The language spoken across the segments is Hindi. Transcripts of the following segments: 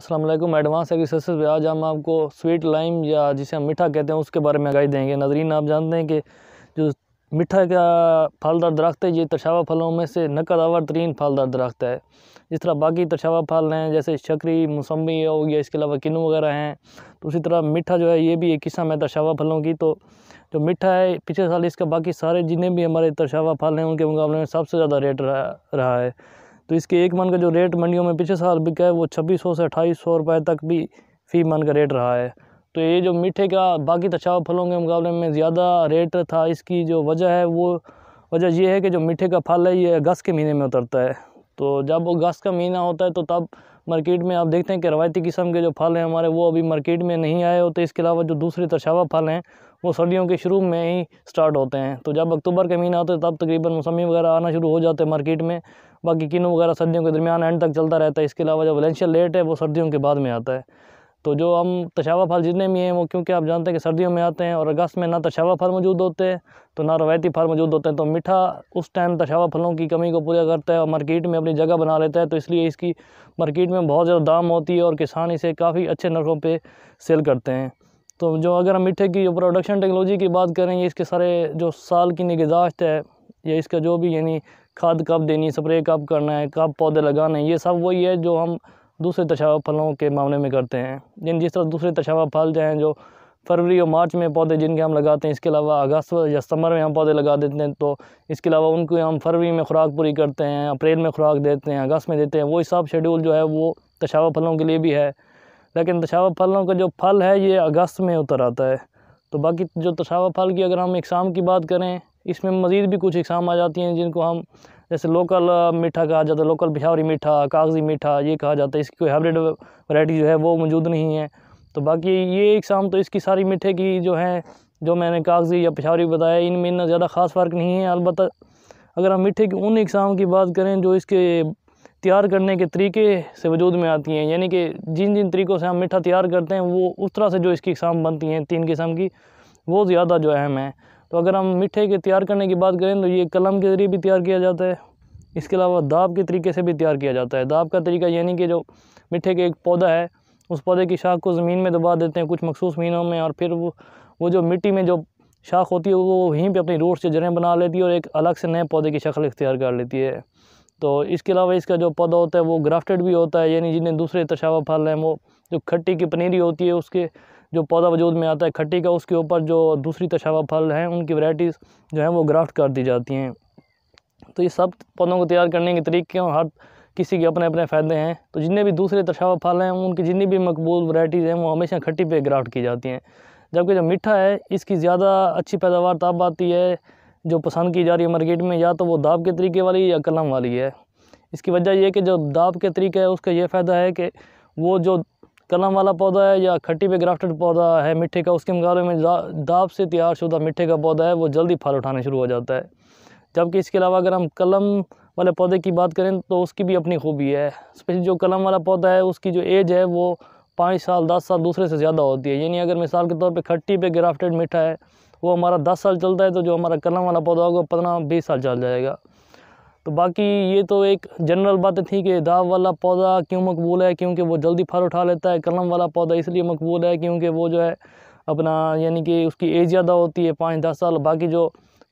असलम एडवांस एग्री सर्विस आज हम आपको स्वीट लाइम या जिसे हम मीठा कहते हैं उसके बारे में गाइड देंगे नजरीन आप जानते हैं कि जो मीठा का फलदार दरख्त है ये तशावा फलों में से नकदावर तरीन फलदार दरख्त है जिस तरह बाकी तशावा फल हैं जैसे शकरी मौसमी हो गया इसके अलावा किनू वगैरह हैं तो उसी तरह मीठा जो है ये भी एक किस्म है तशावा फलों की तो जो मीठा है पिछले साल इसका बाकी सारे जितने भी हमारे तशावा फल हैं उनके मुकाबले में सबसे ज़्यादा रेट रहा है तो इसके एक मन का जो रेट मंडियों में पिछले साल बिका है वो छब्बीस सौ से अट्ठाईस सौ तक भी फ़ी मन का रेट रहा है तो ये जो मीठे का बाकी तछाव तो फलों के मुकाबले में ज़्यादा रेट था इसकी जो वजह है वो वजह यह है कि जो मीठे का फल है ये अगस्त के महीने में उतरता है तो जब अगस्त का महीना होता है तो तब मार्केट में आप देखते हैं कि रवायती किस्म के जो फल हैं हमारे वो अभी मार्केट में नहीं आए होते इसके अलावा जो दूसरे तशावा फल हैं वो सर्दियों के शुरू में ही स्टार्ट होते हैं तो जब अक्टूबर का महीना होता है तब तकरीबन मौसमी वगैरह आना शुरू हो जाते हैं मार्केट में बाकी किनू वगैरह सर्दियों के दरमियान एंड तक चलता रहता है इसके अलावा जो वलेंशियल लेट है वो सर्दियों के बाद में आता है तो जो हम तशावा फल जितने भी हैं वो क्योंकि आप जानते हैं कि सर्दियों में आते हैं और अगस्त में ना तशावा फल मौजूद होते हैं तो ना रवायती फल मौजूद होते हैं तो मीठा उस टाइम तशावा फलों की कमी को पूरा करता है और मार्केट में अपनी जगह बना लेता है तो इसलिए इसकी मार्केट में बहुत ज़्यादा दाम होती है और किसान इसे काफ़ी अच्छे नरखों पर सेल करते हैं तो जो अगर हम मीठे की प्रोडक्शन टेक्नोलॉजी की बात करें इसके सारे जो साल की निगजाश्त है या इसका जो भी यानी खाद कब देनी स्प्रे कब करना है कब पौधे लगाने ये सब वही है जो हम दूसरे तशावा फलों के मामले में करते हैं जिन जिस तरह दूसरे तशावा फल जो जो फरवरी और मार्च में पौधे जिनके हम लगाते हैं इसके अलावा अगस्त या सितंबर में हम पौधे लगा देते हैं तो इसके अलावा उनको हम फरवरी में खुराक पूरी करते हैं अप्रैल में खुराक देते हैं अगस्त में देते हैं वही सब शेड्यूल जो है वो तशावा फलों के लिए भी है लेकिन तशावा फलों का जो फल है ये अगस्त में उतर आता है तो बाकी जो तशावा फल की अगर हम इकसाम की बात करें इसमें मज़ीद भी कुछ इकसाम आ जाती हैं जिनको हम जैसे लोकल मीठा कहा जाता है लोकल बिहारी मीठा कागज़ी मीठा ये कहा जाता है इसकी कोई हाइब्रिड वैरायटी जो है वो मौजूद नहीं है तो बाकी ये इकसाम तो इसकी सारी मीठे की जो हैं जो मैंने कागज़ी या पिछावरी बताया इनमें इतना ज़्यादा ख़ास फ़र्क नहीं है अलबत् अगर हम मीठे की उन इकसाम की बात करें जो इसके तैयार करने के तरीके से वजूद में आती हैं यानी कि जिन जिन तरीक़ों से हम मीठा तैयार करते हैं वो उस तरह से जो इसकी इकसाम बनती हैं तीन किस्म की वो ज़्यादा जो अहम है तो अगर हम मिठे के तैयार करने की बात करें तो ये कलम के ज़रिए भी तैयार किया जाता है इसके अलावा दाब के तरीके से भी तैयार किया जाता है दाब का तरीका यानी कि जो मिठे के एक पौधा है उस पौधे की शाख को ज़मीन में दबा देते हैं कुछ मखसूस महीनों में और फिर वो वो जो मिट्टी में जो शाख होती है वो वहीं पे अपनी रोड से जड़ें बना लेती है और एक अलग से नए पौधे की शक्ल इख्तियार कर लेती है तो इसके अलावा इसका जो पौधा होता है वो ग्राफ्टेड भी होता है यानी जिन्हें दूसरे तशावा फल हैं वो जो खट्टी की पनीरी होती है उसके जो पौधा वजूद में आता है खट्टी का उसके ऊपर जो दूसरी तशावा फल हैं उनकी वैराइटीज़ जो हैं वो ग्राफ्ट कर दी जाती हैं तो ये सब पौधों को तैयार करने के तरीके और हर किसी के अपने अपने फ़ायदे हैं तो जितने भी दूसरे तशावा फल हैं उनकी जितनी भी मकबूल वैराइटीज़ हैं वो हमेशा खट्टी पर ग्राफ्ट की जाती हैं जबकि जो मीठा है इसकी ज़्यादा अच्छी पैदावार तब आती है जो पसंद की जा रही है मार्केट में या तो वो दाब के तरीके वाली या कलम वाली है इसकी वजह यह कि जो दाब के तरीक़े है उसका यह फ़ायदा है कि वो जो कलम वाला पौधा है या खट्टी पे ग्राफ्टेड पौधा है मिट्टे का उसके मुकाबले में दाब से तैयार शुदा मिट्टे का पौधा है वो जल्दी फल उठाने शुरू हो जाता है जबकि इसके अलावा अगर हम कलम वाले पौधे की बात करें तो उसकी भी अपनी खूबी है स्पेशली जो कलम वाला पौधा है उसकी जो एज है वो पाँच साल दस साल दूसरे से ज़्यादा होती है यानी अगर मिसाल के तौर पर खट्टी पे ग्राफ्टेड मीठा है वो हमारा दस साल चलता है तो जो हमारा कलम वाला पौधा होगा पंद्रह बीस साल चल जाएगा तो बाकी ये तो एक जनरल बातें थी कि दाव वाला पौधा क्यों मकबूल है क्योंकि वो जल्दी फल उठा लेता है कलम वाला पौधा इसलिए मकबूल है क्योंकि वो जो है अपना यानी कि उसकी एज ज़्यादा होती है पाँच दस साल बाकी जो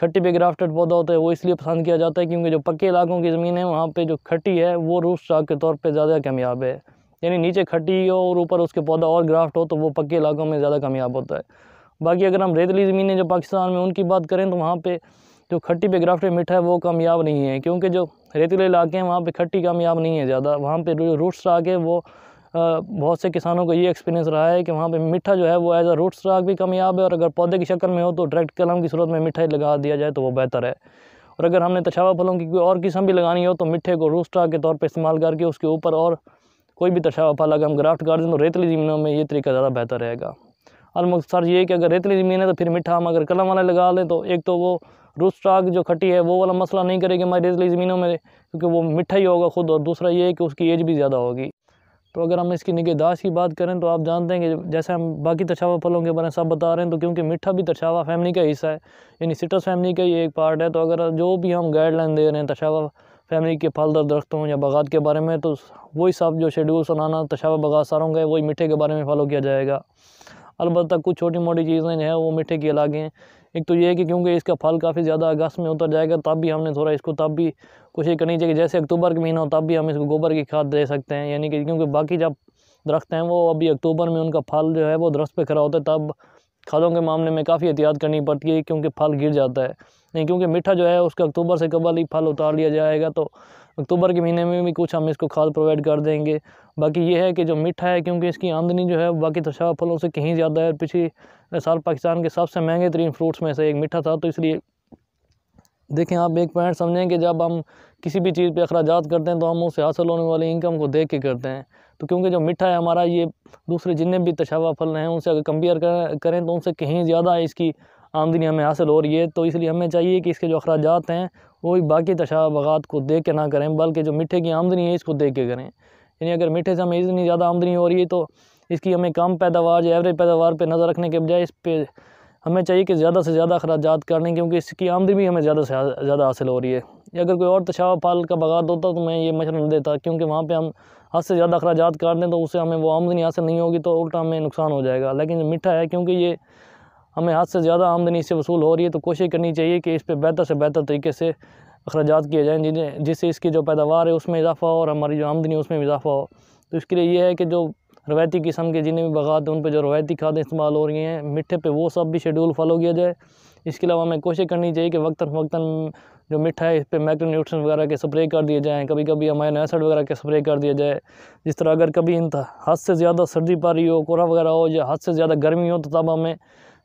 खट्टी पे ग्राफ्टेड पौधा होता है वो इसलिए पसंद किया जाता है क्योंकि जो पक्के इलाकों की ज़मीन है वहाँ पर जो खट्टी है वो रूस स्टॉक के तौर पर ज़्यादा कामयाब है यानी नीचे खट्टी हो और ऊपर उसके पौधा और ग्राफ्ट हो तो वो पक्के इलाकों में ज़्यादा कामयाब होता है बाकी अगर हम रेतली ज़मीनें जो पाकिस्तान में उनकी बात करें तो वहाँ पर जो खट्टी पे ग्राफ्टेड मीठा है वो कामयाब नहीं है क्योंकि जो रेतीले इलाके हैं वहाँ पे खट्टी कामयाब नहीं है ज़्यादा वहाँ पे जो रूट स्ट्राक है वो बहुत से किसानों को ये एक्सपीरियंस रहा है कि वहाँ पे मीठा जो है वो एज अ रूट स्ट्राक भी कामयाब है और अगर पौधे की शक्ल में हो तो डायरेक्ट कलम की सूरत में मीठा ही लगा दिया जाए तो वो बेहतर है और अगर हमने तशावा फलों की कोई और किस्म भी लगानी हो तो मीठे को रूट स्ट्राक के तौर पर इस्तेमाल करके उसके ऊपर और कोई भी तशावा फल अगर हम ग्राफ्ट कर दें तो रेतली ज़मीनों में ये तरीका ज़्यादा बेहतर रहेगा अलमकसर ये है कि अगर रेतली ज़मीन है तो फिर मीठा हम अगर कलम वाला लगा लें तो एक तो वो रूस आग जो खटी है वो वाला मसला नहीं करेगी हमारी रेजली ज़मीनों में क्योंकि वो मिठा ही होगा खुद और दूसरा ये है कि उसकी एज भी ज़्यादा होगी तो अगर हम इसकी निगहदाश की बात करें तो आप जानते हैं कि जैसे हम बाकी तरछावा फलों के बारे में सब बता रहे हैं तो क्योंकि मीठा भी तरछावा फैमिली का हिस्सा है यानी सिटस फैमिली का ही एक पार्ट है तो अगर जो भी हम गाइडलाइन दे रहे हैं तरछावा फैमिली के फलदार दरख्तों या बागात के बारे में तो वही सब जो शेड्यूल सुनाना तशावा बगात सारों का वही मीठे के बारे में फॉलो किया जाएगा अलबत्त कुछ छोटी मोटी चीज़ें जो हैं वो मीठे की अलग हैं एक तो ये है कि क्योंकि इसका फल काफ़ी ज़्यादा अगस्त में उतर जाएगा तब भी हमने थोड़ा इसको तब भी कोशिश करनी चाहिए जैसे अक्टूबर का महीना हो तब भी हम इसको गोबर की खाद दे सकते हैं यानी कि क्योंकि बाकी जब दरख्त हैं वो अभी अक्टूबर में उनका फल जो है वो दरख्त पर खड़ा होता है तब खादों के मामले में काफ़ी एहतियात करनी पड़ती है क्योंकि फल गिर जाता है नहीं क्योंकि मीठा जो है उसका अक्टूबर से कबल ही फल उतार लिया जाएगा तो अक्टूबर के महीने में भी कुछ हम इसको खाद प्रोवाइड कर देंगे बाकी ये है कि जो मीठा है क्योंकि इसकी आमदनी जो है बाकी तशा तो फलों से कहीं ज़्यादा है पिछले साल पाकिस्तान के सबसे महंगे तरीन फ्रूट्स में से एक मीठा था तो इसलिए देखें आप एक पॉइंट समझें कि जब हम किसी भी चीज़ पे अखराज करते हैं तो हम उससे हासिल होने वाली इनकम को देख के करते हैं तो क्योंकि जो मीठा है हमारा ये दूसरे जितने भी तशावा फल हैं उनसे अगर कंपेयर करें तो उनसे कहीं ज़्यादा इसकी आमदनी हमें हासिल हो रही है तो इसलिए हमें चाहिए कि इसके जो अखराज हैं वो भी बाकी तशाबात को देख के ना करें बल्कि जो मीठे की आमदनी है इसको देख के करें यानी अगर मीठे से हमें इतनी ज़्यादा आमदनी हो रही है तो इसकी हमें कम पैदावार या एवरेज पैदावार पर नज़र रखने के बजाय इस पर हमें चाहिए कि ज़्यादा से ज़्यादा अखराज करने क्योंकि इसकी आमदनी भी हमें ज़्यादा से ज़्यादा हासिल हो रही है या अगर कोई और तशाव फाल का बगात होता तो मैं ये मशवरा नहीं देता क्योंकि वहाँ पर हम हद से ज़्यादा अखराज काट दें तो उससे हमें वो आमदनी हासिल नहीं होगी तो उल्टा हमें नुकसान हो जाएगा लेकिन मीठा है क्योंकि ये हमें हद से ज़्यादा आमदनी इससे वसूल हो रही है तो कोशिश करनी चाहिए कि इस पर बेहतर से बेहतर तरीके से अखराज किए जाएँ जिन्हें जिससे इसकी जो पैदावार है उसमें इजाफा हो और हमारी जो आमदनी उसमें इजाफा हो तो इसके लिए यह है कि जो रवायती किस्म के जिन्हें भी बागात हैं उन पर जो रवायती खादें इस्तेमाल हो रही हैं मिठे पे वो सब भी शेड्यूल फॉलो किया जाए इसके अलावा हमें कोशिश करनी चाहिए कि वक्ता वक्ता जो मिठा है इस पर मैक्रो न्यूट्रन वगैरह के स्प्रे कर दिए जाएँ कभी कभी अमाइन एसड वगैरह के स्प्रे कर दिया जाए जिस तरह अगर कभी इन हद से ज़्यादा सर्दी पा रही हो कोहरा वगैरह हो या हद से ज़्यादा गर्मी हो तो तब हमें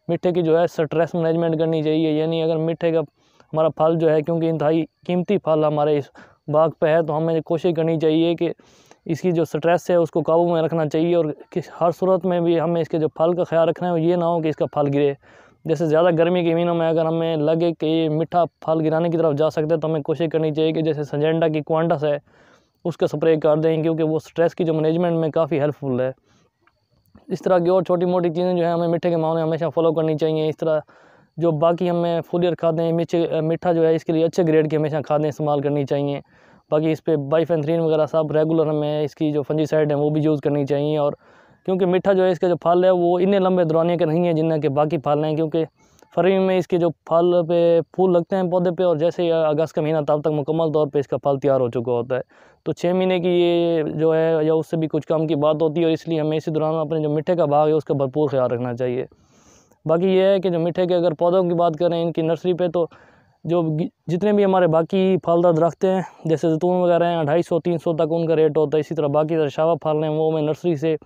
मीठे की जो है स्ट्रेस मैनेजमेंट करनी चाहिए यानी अगर मीठे का हमारा फल जो है क्योंकि इंतहाई कीमती फल हमारे इस बाग पे है तो हमें कोशिश करनी चाहिए कि इसकी जो स्ट्रेस है उसको काबू में रखना चाहिए और किस हर सूरत में भी हमें इसके जो फल का ख्याल रखना है ये ना हो कि इसका फल गिरे जैसे ज़्यादा गर्मी के महीनों में अगर हमें लगे कि ये मीठा फल गिराने की तरफ जा सकता है तो हमें कोशिश करनी चाहिए कि जैसे सजेंडा की क्वांटस है उसका स्प्रे कर दें क्योंकि वो स्ट्रेस की जो मैनेजमेंट में काफ़ी हेल्पफुल है इस तरह की और छोटी मोटी चीज़ें जो है हमें मीठे के मामले में हमेशा फॉलो करनी चाहिए इस तरह जो बाकी हमें फूलियर हैं मीठे मीठा जो है इसके लिए अच्छे ग्रेड की हमेशा खादें इस्तेमाल करनी चाहिए बाकी इस पर बाईफेंथ्रीन वगैरह सब रेगुलर हमें इसकी जो फंजीसाइड है वो भी यूज़ करनी चाहिए और क्योंकि मीठा जो है इसका जो फल है वो इन्हें लंबे दौरानिया के नहीं है जिन्हें के बाकी फल हैं क्योंकि फरवरी में इसके जो फल पे फूल लगते हैं पौधे पे और जैसे ही अगस्त का महीना तब तक मुकम्मल तौर पे इसका फल तैयार हो चुका होता है तो छः महीने की ये जो है या उससे भी कुछ काम की बात होती है और इसलिए हमें इसी दौरान अपने जो मिठे का भाग है उसका भरपूर ख्याल रखना चाहिए बाकी ये है कि जो मिठे के अगर पौधों की बात करें इनकी नर्सरी पर तो जो जितने भी हमारे बाकी फलदार दरख्त हैं जैसे जैतून वगैरह हैं ढाई सौ तीन सौ तक उनका रेट होता है इसी तरह बाकी तरह शावा फल हैं वो हमें नर्सरी से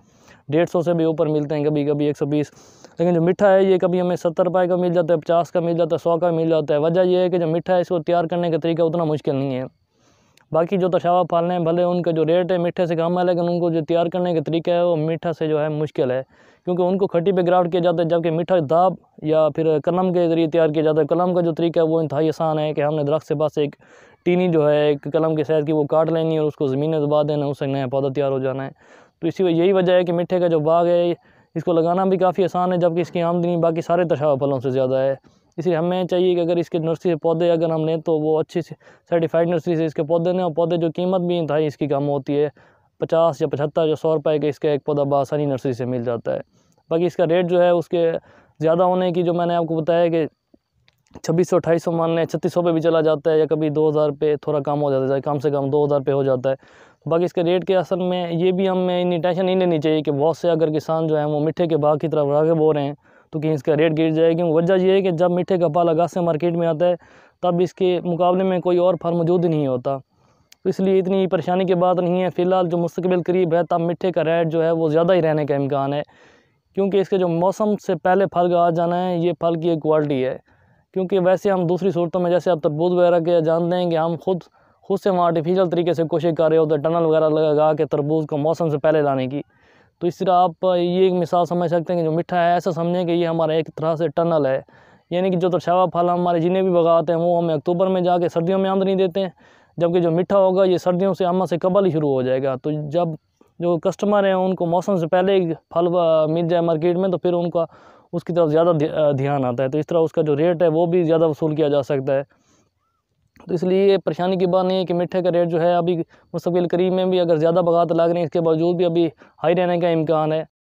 डेढ़ सौ से भी ऊपर मिलते हैं कभी कभी एक सौ बीस लेकिन जो मीठा है ये कभी हमें सत्तर रुपए का मिल जाता है पचास का मिल जाता है सौ का मिल जाता है वजह यह है कि जो मीठा है इसको तैयार करने का तरीका उतना मुश्किल नहीं है बाकी जो तशावा तो पालने हैं भले उनका जो रेट है मीठे से कम है लेकिन उनको जो तैयार करने का तरीका है वो मीठा से जो है मुश्किल है क्योंकि उनको खट्टी पे ग्राफ्ट किया जाता है जबकि मीठा दाब या फिर कलम के ज़रिए तैयार किया जाता है कलम का जो तरीका है वो इंतहाई आसान है कि हमने दरख्त से पास एक टीनी जो है एक कलम के सैज की वो काट लेनी है और उसको ज़मीन दबा देना उससे नया पौधा तैयार हो जाना है तो इसी यही वजह है कि मिठे का जो बाग है इसको लगाना भी काफ़ी आसान है जबकि इसकी आमदनी बाकी सारे तशाव फलों से ज़्यादा है इसलिए हमें चाहिए कि अगर इसके नर्सरी से पौधे अगर हम लें तो वो अच्छी सर्टिफाइड नर्सरी से इसके पौधे लें और पौधे जो कीमत भी था इसकी कम होती है पचास या पचहत्तर या सौ रुपए के इसका एक पौधा बसानी नर्सरी से मिल जाता है बाकी इसका रेट जो है उसके ज़्यादा होने की जो मैंने आपको बताया कि छब्बीस सौ अठाईस सौ मानने छत्तीस सौ पे भी चला जाता है या कभी दो हज़ार पे थोड़ा कम हो जाता है कम से कम दो हज़ार पे हो जाता है बाकी इसके रेट के असल में ये भी हमें इतनी टेंशन नहीं लेनी चाहिए कि बहुत से अगर किसान जो है वो मिठे के भाग की तरफ रागब हो रहे हैं तो कहीं इसका रेट गिर जाए क्योंकि वजह यह है कि जब मिठे का पाल अगस्त से मार्केट में आता है तब इसके मुकाबले में कोई और फल मौजूद नहीं होता तो इसलिए इतनी परेशानी की बात नहीं है फ़िलहाल जो मुस्तबिल करीब है तब मिठे का रेट जो है वो ज़्यादा ही रहने का इम्कान है क्योंकि इसके जो मौसम से पहले फल का आ जाना है ये फल की एक क्वालिटी है क्योंकि वैसे हम दूसरी सूरतों में जैसे आप तरबूज वगैरह के जानते हैं कि हम खुद खुद से वहाँ आर्टिफिशियल तरीके से कोशिश कर रहे होते हैं टनल वगैरह लगा के तरबूज को मौसम से पहले लाने की तो इस तरह आप ये एक मिसाल समझ सकते हैं कि जो मिठा है ऐसा समझें कि ये हमारा एक तरह से टनल है यानी कि जो तरछावा फल हमारे जिन्हें भी बगाते हैं वो हमें अक्टूबर में जाके सर्दियों में आमदनी देते हैं जबकि जो मीठा होगा ये सर्दियों से अमद से कबल ही शुरू हो जाएगा तो जब जो कस्टमर हैं उनको मौसम से पहले फल मिल जाए मार्केट में तो फिर उनका उसकी तरफ ज़्यादा ध्यान आता है तो इस तरह उसका जो रेट है वो भी ज़्यादा वसूल किया जा सकता है तो इसलिए परेशानी की बात नहीं है कि मिठे का रेट जो है अभी मुस्तबिल करीब में भी अगर ज़्यादा बगात लग रही है इसके बावजूद भी अभी हाई रहने का इम्कान है